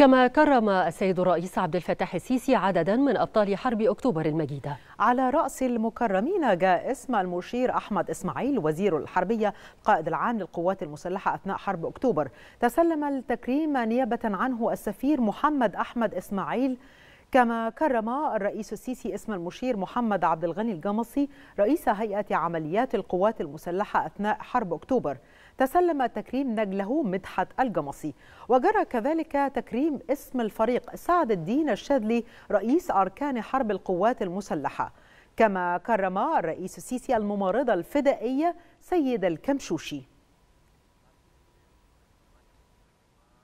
كما كرم السيد الرئيس عبد الفتاح السيسي عددا من أبطال حرب أكتوبر المجيدة على رأس المكرمين جاء اسم المشير أحمد إسماعيل وزير الحربية القائد العام للقوات المسلحة أثناء حرب أكتوبر تسلم التكريم نيابة عنه السفير محمد أحمد إسماعيل كما كرم الرئيس السيسي اسم المشير محمد عبد الغني الجمصي رئيس هيئة عمليات القوات المسلحة أثناء حرب أكتوبر تسلم تكريم نجله مدحت الجمصي وجرى كذلك تكريم اسم الفريق سعد الدين الشاذلي رئيس أركان حرب القوات المسلحة كما كرم الرئيس السيسي الممرضة الفدائية سيد الكمشوشي